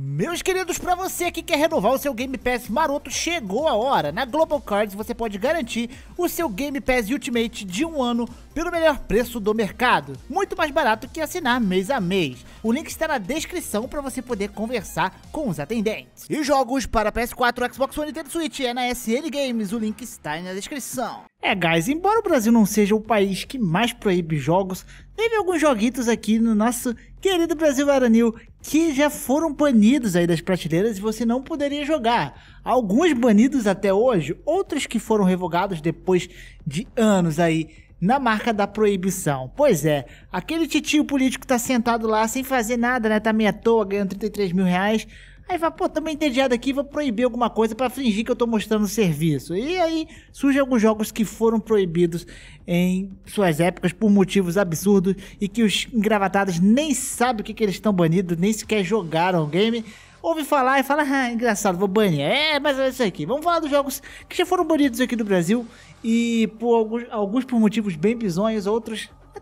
Meus queridos, para você que quer renovar o seu Game Pass maroto, chegou a hora. Na Global Cards você pode garantir o seu Game Pass Ultimate de um ano pelo melhor preço do mercado, muito mais barato que assinar mês a mês. O link está na descrição para você poder conversar com os atendentes. E jogos para PS4, Xbox One e Nintendo Switch é na SN Games, o link está aí na descrição. É, guys, embora o Brasil não seja o país que mais proíbe jogos, teve alguns joguitos aqui no nosso querido Brasil Varanil que já foram banidos aí das prateleiras e você não poderia jogar. Alguns banidos até hoje, outros que foram revogados depois de anos aí na marca da proibição. Pois é, aquele titio político tá sentado lá sem fazer nada, né? Tá meio à toa, ganhando 33 mil reais. Aí fala, pô, também entediado aqui, vou proibir alguma coisa para fingir que eu tô mostrando serviço. E aí surgem alguns jogos que foram proibidos em suas épocas por motivos absurdos e que os engravatados nem sabem o que, que eles estão banidos, nem sequer jogaram o game ouve falar e fala, ah, engraçado, vou banir. É, mas é isso aqui. Vamos falar dos jogos que já foram banidos aqui do Brasil e por alguns, alguns por motivos bem bizonhos, outros. É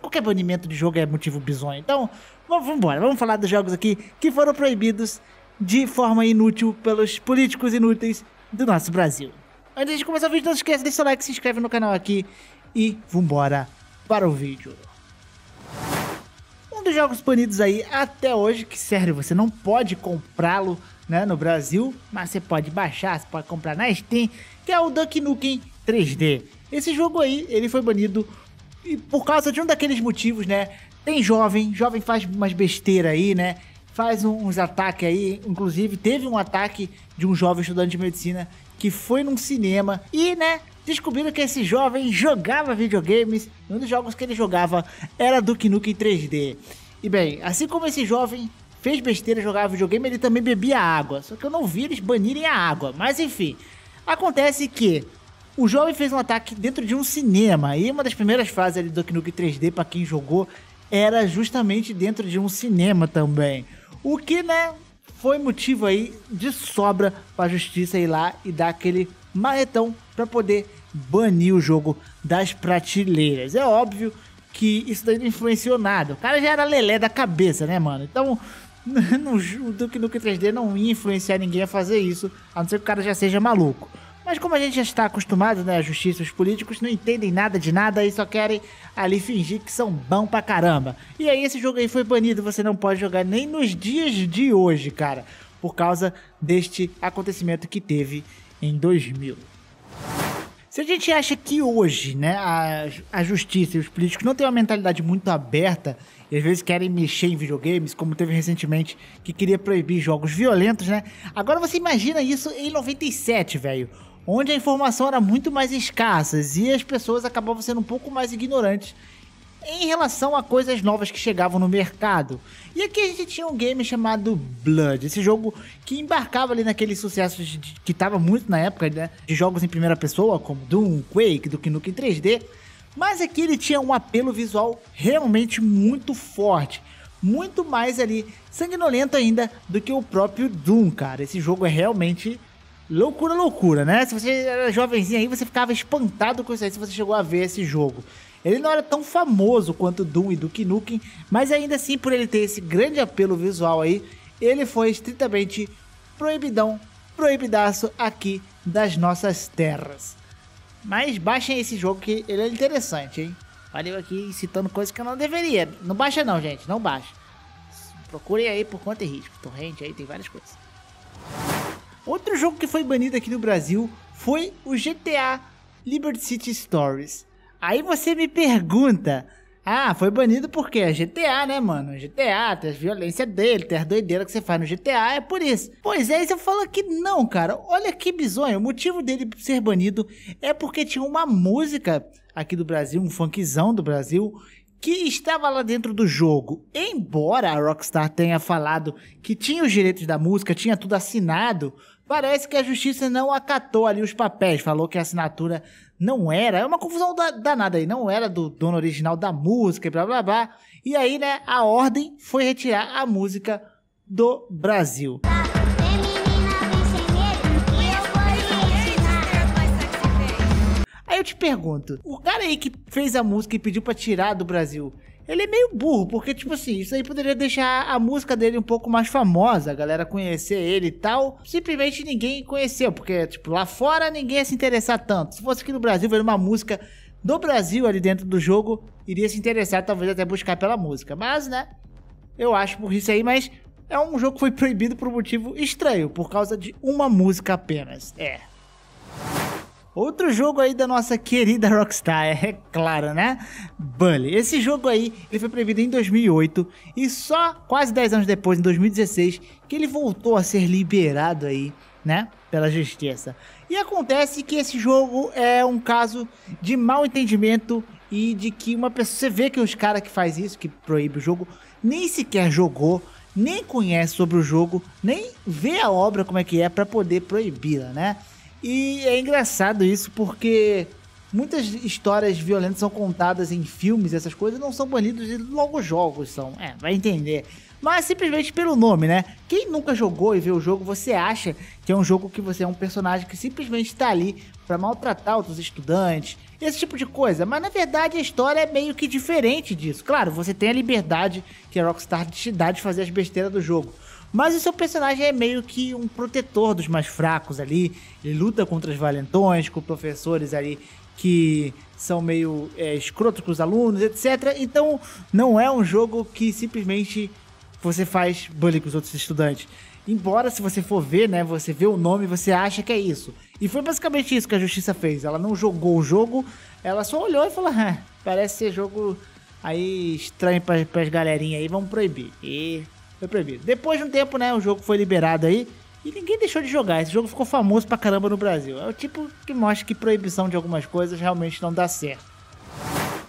qualquer banimento de jogo é motivo bizonho. Então, vamos embora. Vamos falar dos jogos aqui que foram proibidos de forma inútil pelos políticos inúteis do nosso Brasil. Antes de começar o vídeo, não se esqueça de deixar o like, se inscreve no canal aqui e vambora para o vídeo dos jogos banidos aí até hoje, que sério, você não pode comprá-lo né, no Brasil, mas você pode baixar, você pode comprar na Steam, que é o Duck Nukem 3D. Esse jogo aí, ele foi banido e por causa de um daqueles motivos, né? Tem jovem, jovem faz umas besteiras aí, né? Faz uns ataques aí, inclusive teve um ataque de um jovem estudante de medicina que foi num cinema e, né, descobriram que esse jovem jogava videogames e um dos jogos que ele jogava era Duke Nukem 3D. E bem, assim como esse jovem fez besteira jogar videogame, ele também bebia água. Só que eu não vi eles banirem a água. Mas enfim, acontece que o jovem fez um ataque dentro de um cinema. E uma das primeiras fases ali do Duke Nukem 3D, para quem jogou, era justamente dentro de um cinema também. O que, né, foi motivo aí de sobra para a justiça ir lá e dar aquele marretão para poder banir o jogo das prateleiras. É óbvio que isso daí não influenciou nada. O cara já era lelé da cabeça, né, mano? Então, no, o Duke Nukem 3D não ia influenciar ninguém a fazer isso, a não ser que o cara já seja maluco. Mas como a gente já está acostumado, né, a justiça, os políticos não entendem nada de nada e só querem ali fingir que são bom pra caramba. E aí esse jogo aí foi banido, você não pode jogar nem nos dias de hoje, cara, por causa deste acontecimento que teve em 2000. Se a gente acha que hoje, né, a, a justiça e os políticos não têm uma mentalidade muito aberta e às vezes querem mexer em videogames, como teve recentemente que queria proibir jogos violentos, né? Agora você imagina isso em 97, velho, onde a informação era muito mais escassa e as pessoas acabavam sendo um pouco mais ignorantes em relação a coisas novas que chegavam no mercado. E aqui a gente tinha um game chamado Blood, esse jogo que embarcava ali naqueles sucessos de, que estava muito na época, né, de jogos em primeira pessoa, como Doom, Quake, do Nukem 3D, mas aqui ele tinha um apelo visual realmente muito forte muito mais ali sanguinolento ainda do que o próprio Doom, cara. Esse jogo é realmente loucura, loucura, né? Se você era jovenzinho aí, você ficava espantado com isso aí se você chegou a ver esse jogo. Ele não era tão famoso quanto Doom e Duke Nukem, mas ainda assim, por ele ter esse grande apelo visual aí, ele foi estritamente proibidão, proibidaço aqui das nossas terras. Mas baixem esse jogo que ele é interessante, hein? Valeu aqui citando coisas que eu não deveria. Não baixa não, gente, não baixa. Procurem aí por conta e risco. Torrente aí, tem várias coisas. Outro jogo que foi banido aqui no Brasil foi o GTA Liberty City Stories. Aí você me pergunta. Ah, foi banido porque é GTA, né, mano? GTA, tem as violências dele, tem as doideiras que você faz no GTA, é por isso. Pois é, e você fala que não, cara. Olha que bizonho. O motivo dele ser banido é porque tinha uma música aqui do Brasil, um funkzão do Brasil, que estava lá dentro do jogo. Embora a Rockstar tenha falado que tinha os direitos da música, tinha tudo assinado Parece que a justiça não acatou ali os papéis, falou que a assinatura não era. É uma confusão danada aí, não era do dono original da música e blá blá blá. E aí, né, a ordem foi retirar a música do Brasil. Aí eu te pergunto, o cara aí que fez a música e pediu para tirar do Brasil, ele é meio burro, porque, tipo assim, isso aí poderia deixar a música dele um pouco mais famosa, a galera conhecer ele e tal. Simplesmente ninguém conheceu, porque, tipo, lá fora ninguém ia se interessar tanto. Se fosse aqui no Brasil, ver uma música do Brasil ali dentro do jogo, iria se interessar, talvez até buscar pela música. Mas, né, eu acho por isso aí, mas é um jogo que foi proibido por um motivo estranho, por causa de uma música apenas. É. Outro jogo aí da nossa querida Rockstar, é, é claro, né? Bully. Esse jogo aí, ele foi proibido em 2008 e só quase 10 anos depois, em 2016, que ele voltou a ser liberado aí, né? Pela justiça. E acontece que esse jogo é um caso de mal entendimento e de que uma pessoa. Você vê que os caras que faz isso, que proíbe o jogo, nem sequer jogou, nem conhece sobre o jogo, nem vê a obra como é que é para poder proibi-la, né? E é engraçado isso porque muitas histórias violentas são contadas em filmes, essas coisas não são banidos e logo jogos são. É, vai entender. Mas simplesmente pelo nome, né? Quem nunca jogou e vê o jogo, você acha que é um jogo que você é um personagem que simplesmente está ali para maltratar outros estudantes, esse tipo de coisa. Mas na verdade a história é meio que diferente disso. Claro, você tem a liberdade que a Rockstar te dá de fazer as besteiras do jogo. Mas o seu personagem é meio que um protetor dos mais fracos ali. Ele luta contra os valentões, com professores ali que são meio é, escrotos com os alunos, etc. Então não é um jogo que simplesmente você faz bullying com os outros estudantes. Embora, se você for ver, né, você vê o nome, você acha que é isso. E foi basicamente isso que a justiça fez. Ela não jogou o jogo, ela só olhou e falou: ah, parece ser jogo aí estranho para as galerinhas aí, vamos proibir. E foi proibido. Depois de um tempo, né, o jogo foi liberado aí e ninguém deixou de jogar. Esse jogo ficou famoso pra caramba no Brasil. É o tipo que mostra que proibição de algumas coisas realmente não dá certo.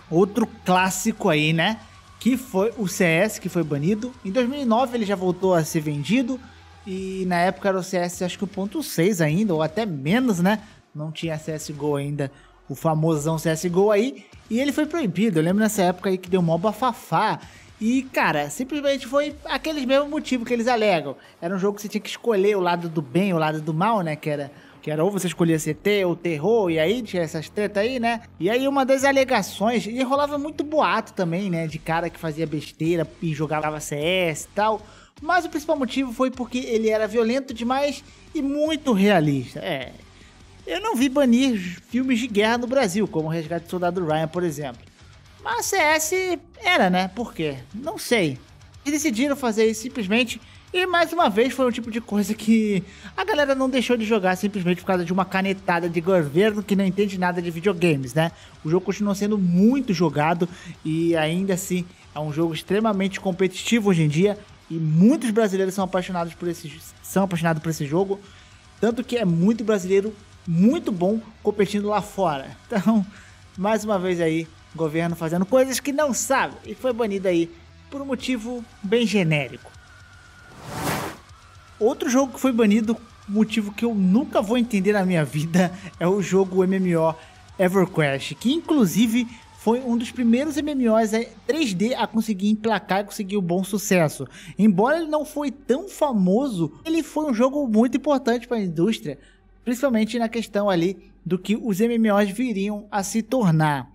Outro clássico aí, né? Que foi o CS, que foi banido. Em 2009 ele já voltou a ser vendido e na época era o CS, acho que o ponto 6 ainda, ou até menos, né? Não tinha CSGO ainda, o famosão CSGO aí. E ele foi proibido. Eu lembro nessa época aí que deu mó bafafá. E, cara, simplesmente foi aquele mesmo motivo que eles alegam. Era um jogo que você tinha que escolher o lado do bem, o lado do mal, né? Que era, que era ou você escolhia CT ou terror, e aí tinha essas tretas aí, né? E aí uma das alegações, e rolava muito boato também, né? De cara que fazia besteira e jogava CS e tal. Mas o principal motivo foi porque ele era violento demais e muito realista. É. Eu não vi banir filmes de guerra no Brasil, como Resgate do Soldado Ryan, por exemplo. Mas CS era, né? Por quê? Não sei. E decidiram fazer isso simplesmente. E mais uma vez foi um tipo de coisa que a galera não deixou de jogar simplesmente por causa de uma canetada de governo que não entende nada de videogames, né? O jogo continua sendo muito jogado e ainda assim é um jogo extremamente competitivo hoje em dia. E muitos brasileiros são apaixonados por esse, são apaixonados por esse jogo. Tanto que é muito brasileiro, muito bom competindo lá fora. Então, mais uma vez aí, governo fazendo coisas que não sabe e foi banido aí por um motivo bem genérico. Outro jogo que foi banido, motivo que eu nunca vou entender na minha vida, é o jogo MMO EverQuest, que inclusive foi um dos primeiros MMOs 3D é, a conseguir emplacar e conseguir um bom sucesso. Embora ele não foi tão famoso, ele foi um jogo muito importante para a indústria, principalmente na questão ali do que os MMOs viriam a se tornar.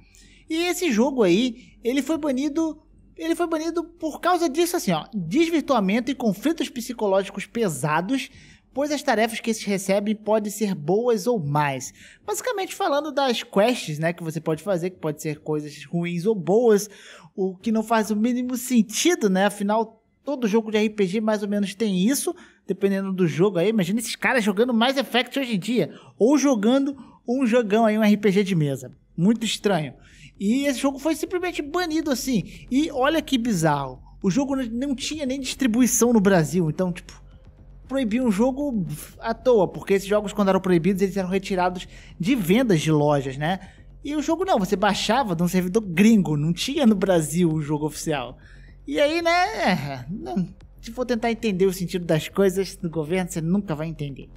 E esse jogo aí, ele foi banido ele foi banido por causa disso, assim, ó, desvirtuamento e conflitos psicológicos pesados pois as tarefas que esses recebem podem ser boas ou más. Basicamente falando das quests, né, que você pode fazer, que pode ser coisas ruins ou boas, o que não faz o mínimo sentido, né? Afinal, todo jogo de RPG mais ou menos tem isso, dependendo do jogo aí. Imagina esses caras jogando mais Effect hoje em dia, ou jogando um jogão aí, um RPG de mesa. Muito estranho. E esse jogo foi simplesmente banido assim. E olha que bizarro. O jogo não tinha nem distribuição no Brasil, então, tipo, proibir um jogo à toa, porque esses jogos, quando eram proibidos, eles eram retirados de vendas de lojas, né? E o jogo não, você baixava de um servidor gringo, não tinha no Brasil o jogo oficial. E aí, né? É, se for tentar entender o sentido das coisas do governo, você nunca vai entender.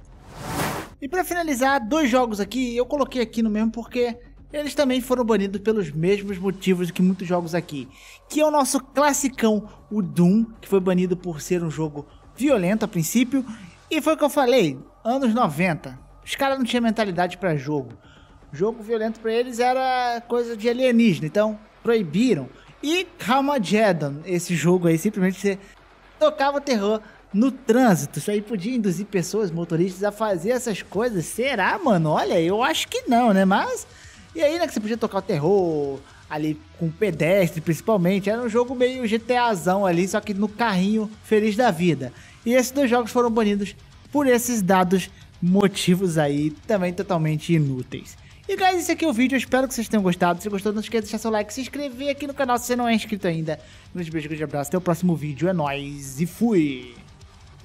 E para finalizar, dois jogos aqui, eu coloquei aqui no mesmo porque eles também foram banidos pelos mesmos motivos que muitos jogos aqui. Que é o nosso classicão, o Doom, que foi banido por ser um jogo violento a princípio, e foi o que eu falei, anos 90. Os caras não tinham mentalidade para jogo. Jogo violento para eles era coisa de alienígena, então proibiram. E Carmageddon, esse jogo aí, simplesmente você tocava terror no trânsito. Isso aí podia induzir pessoas, motoristas, a fazer essas coisas. Será, mano? Olha, eu acho que não, né? Mas. E aí, né? Que você podia tocar o terror, ali com pedestre, principalmente. Era um jogo meio GTAzão ali, só que no carrinho feliz da vida. E esses dois jogos foram banidos por esses dados motivos aí também totalmente inúteis. E guys, esse aqui é o vídeo, eu espero que vocês tenham gostado. Se gostou, não esqueça de deixar seu like, se inscrever aqui no canal se você não é inscrito ainda. Um beijo, grande abraço, até o próximo vídeo, é nóis e fui!